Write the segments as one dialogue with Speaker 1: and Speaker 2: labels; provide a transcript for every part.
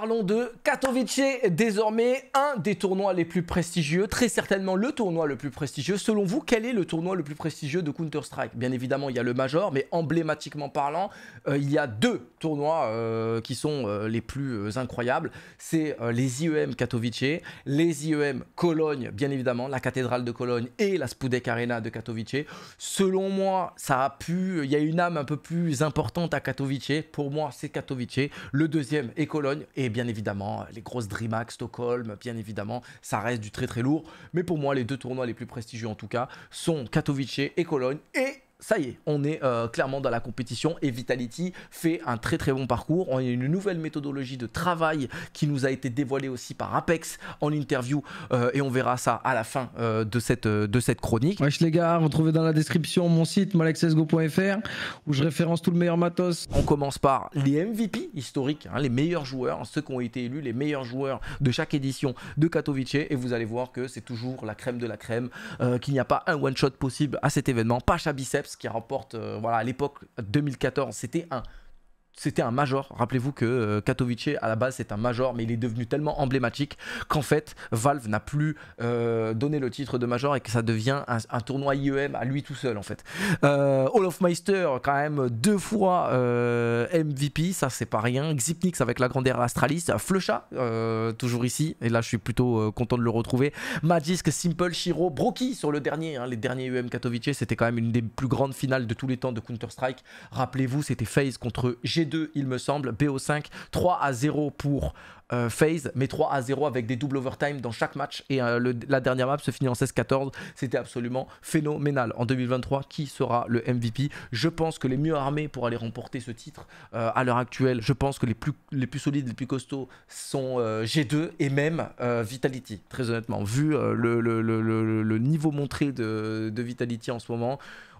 Speaker 1: Parlons de Katowice, désormais un des tournois les plus prestigieux, très certainement le tournoi le plus prestigieux. Selon vous, quel est le tournoi le plus prestigieux de Counter-Strike Bien évidemment, il y a le Major, mais emblématiquement parlant, euh, il y a deux tournois euh, qui sont euh, les plus incroyables. C'est les IEM Katowice, les IEM Cologne, bien évidemment, la cathédrale de Cologne et la Spudek Arena de Katowice. Selon moi, ça a pu, il y a une âme un peu plus importante à Katowice. Pour moi, c'est Katowice. Le deuxième est Cologne. Et et bien évidemment, les grosses DreamHack, Stockholm, bien évidemment, ça reste du très très lourd. Mais pour moi, les deux tournois les plus prestigieux en tout cas sont Katowice et Cologne. Et ça y est, on est euh, clairement dans la compétition et Vitality fait un très très bon parcours. On a une nouvelle méthodologie de travail qui nous a été dévoilée aussi par Apex en interview euh, et on verra ça à la fin euh, de, cette, de cette chronique. Wesh les gars, retrouvez dans la description mon site malaxesgo.fr où je référence tout le meilleur matos. On commence par les MVP historiques, hein, les meilleurs joueurs, hein, ceux qui ont été élus les meilleurs joueurs de chaque édition de Katowice et vous allez voir que c'est toujours la crème de la crème, qu'il n'y a pas un one shot possible à cet événement, pas biceps qui remporte, euh, voilà, à l'époque 2014, c'était un c'était un major. Rappelez-vous que euh, Katowice, à la base, c'est un major, mais il est devenu tellement emblématique qu'en fait, Valve n'a plus euh, donné le titre de major et que ça devient un, tournoi IEM à lui tout seul, en fait. Euh, Olaf Meister, quand même, deux fois euh, MVP, ça c'est pas rien. Xipnix avec la grande ère Astralis. Flecha, toujours ici, et là je suis plutôt content de le retrouver. Magisk, Simple, Shiro, Broky sur le dernier, hein, les derniers IEM Katowice, c'était quand même une des plus grandes finales de tous les temps de Counter-Strike. Rappelez-vous, c'était FaZe contre G 2 il me semble, BO5, 3 à 0 pour euh, phase, mais 3 à 0 avec des doubles overtime dans chaque match. Et euh, la dernière map se finit en 16-14. C'était absolument phénoménal. En 2023, qui sera le MVP Je pense que les mieux armés pour aller remporter ce titre euh, à l'heure actuelle, je pense que les plus, solides, les plus costauds sont G2 et même Vitality, très honnêtement. Vu le, niveau montré de Vitality en ce moment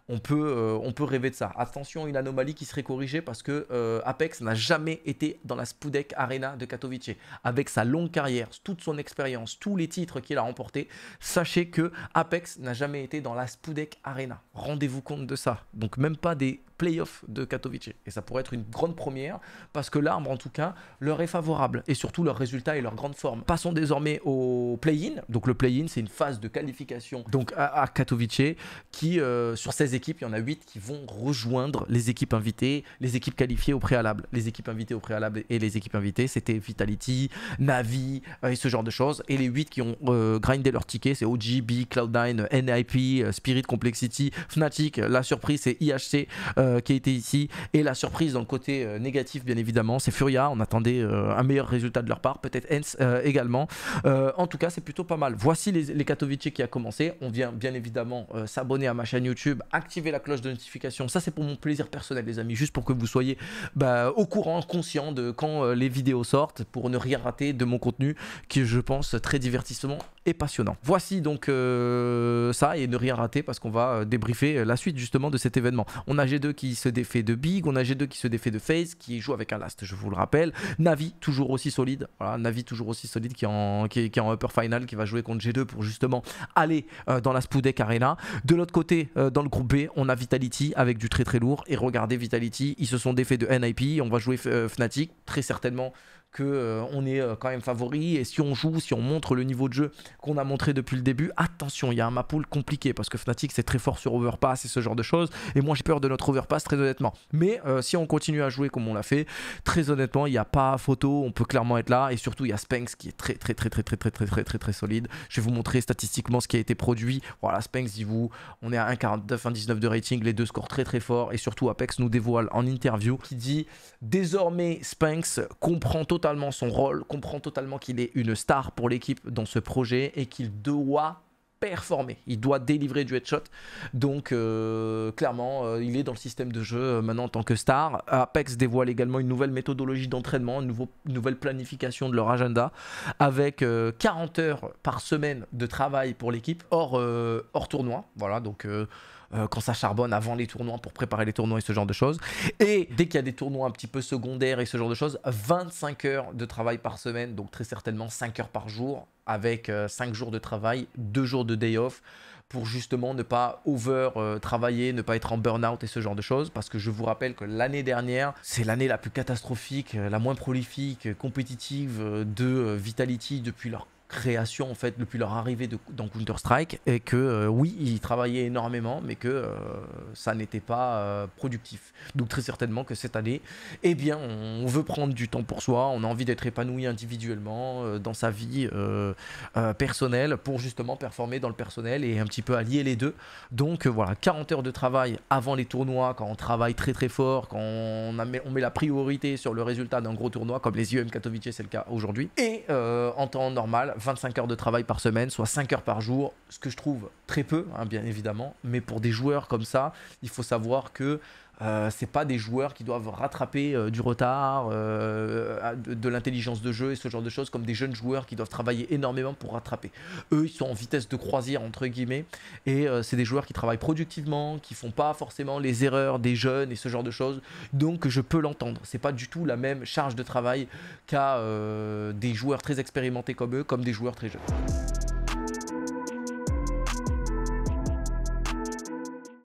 Speaker 1: on peut, euh, on peut rêver de ça. Attention, une anomalie qui serait corrigée parce que euh, Apex n'a jamais été dans la Spudek Arena de Katowice. Avec sa longue carrière, toute son expérience, tous les titres qu'il a remportés, sachez que Apex n'a jamais été dans la Spudek Arena. Rendez-vous compte de ça. Donc même pas des playoff de Katowice. Et ça pourrait être une grande première, parce que l'arbre, en tout cas, leur est favorable. Et surtout, leur résultat et leur grande forme. Passons désormais au play-in. Donc, le play-in, c'est une phase de qualification donc à, Katowice, qui, euh, sur 16 équipes, il y en a 8 qui vont rejoindre les équipes invitées, les équipes qualifiées au préalable. Les équipes invitées au préalable et les équipes invitées, c'était Vitality, Navi euh, et ce genre de choses. Et les 8 qui ont euh, grindé leur ticket, c'est OGB, Cloud9, NIP, Spirit Complexity, Fnatic. La surprise, c'est IHC. Euh, qui a été ici. Et la surprise dans le côté euh, négatif, bien évidemment, c'est Furia. On attendait euh, un meilleur résultat de leur part, peut-être Hens également. en tout cas, c'est plutôt pas mal. Voici les, les, Katowice qui a commencé. On vient bien évidemment s'abonner à ma chaîne YouTube, activer la cloche de notification. Ça, c'est pour mon plaisir personnel, les amis, juste pour que vous soyez bah, au courant, conscient de quand les vidéos sortent, pour ne rien rater de mon contenu qui, je pense, très divertissement et passionnant. Voici donc ça et ne rien rater parce qu'on va débriefer la suite justement de cet événement. On a G2 qui se défait de Big, on a G2 qui se défait de FaZe, qui joue avec un Last, je vous le rappelle. Navi, toujours aussi solide. Voilà, Navi, toujours aussi solide, qui est en, en upper final, qui va jouer contre G2 pour justement aller euh, dans la Spoudek Arena. De l'autre côté, euh, dans le groupe B, on a Vitality avec du très très lourd. Et regardez Vitality, ils se sont défaits de NIP, on va jouer euh, Fnatic, très certainement qu'on euh, on est euh, quand même favori et si on joue, si on montre le niveau de jeu qu'on a montré depuis le début, attention, il y a un map compliqué parce que Fnatic c'est très fort sur Overpass et ce genre de choses et moi j'ai peur de notre Overpass très honnêtement. Mais euh, si on continue à jouer comme on l'a fait, très honnêtement, il n'y a pas photo, on peut clairement être là et surtout il y a Spanks qui est très très très très très très très très très très solide. Je vais vous montrer statistiquement ce qui a été produit. Voilà, Spanks dit vous, on est à 1,49, 1,19 de rating, les deux scores très très forts et surtout Apex nous dévoile en interview qui dit désormais Spanks comprend totalement totalement son rôle, comprend totalement qu'il est une star pour l'équipe dans ce projet et qu'il doit performer, il doit délivrer du headshot. Donc euh, clairement, euh, il est dans le système de jeu euh, maintenant en tant que star. Apex dévoile également une nouvelle méthodologie d'entraînement, une, nouvelle planification de leur agenda, avec 40 heures par semaine de travail pour l'équipe hors, hors tournoi. Voilà, donc quand ça charbonne avant les tournois pour préparer les tournois et ce genre de choses. Et dès qu'il y a des tournois un petit peu secondaires et ce genre de choses, 25 heures de travail par semaine, donc très certainement 5 heures par jour avec 5 euh, jours de travail, 2 jours de day off pour justement ne pas over euh, travailler, ne pas être en burn-out et ce genre de choses. Parce que je vous rappelle que l'année dernière, c'est l'année la plus catastrophique, euh, la moins prolifique, compétitive de Vitality depuis leur création en fait depuis leur arrivée dans Counter Strike et que euh, oui ils travaillaient énormément mais que euh, ça n'était pas euh, productif donc très certainement que cette année eh bien on veut prendre du temps pour soi on a envie d'être épanoui individuellement dans sa vie personnelle pour justement performer dans le personnel et un petit peu allier les deux donc voilà 40 heures de travail avant les tournois quand on travaille très très fort quand on, a, on met la priorité sur le résultat d'un gros tournoi comme les IEM Katowice c'est le cas aujourd'hui et en temps normal 25 heures de travail par semaine, soit 5 heures par jour, ce que je trouve très peu, hein, bien évidemment. Mais pour des joueurs comme ça, il faut savoir que euh, c'est pas des joueurs qui doivent rattraper euh, du retard, euh, de, l'intelligence de jeu et ce genre de choses, comme des jeunes joueurs qui doivent travailler énormément pour rattraper. Eux, ils sont en vitesse de croisière, entre guillemets, et c'est des joueurs qui travaillent productivement, qui font pas forcément les erreurs des jeunes et ce genre de choses. Donc, je peux l'entendre. C'est pas du tout la même charge de travail qu'à des joueurs très expérimentés comme eux, comme des joueurs très jeunes.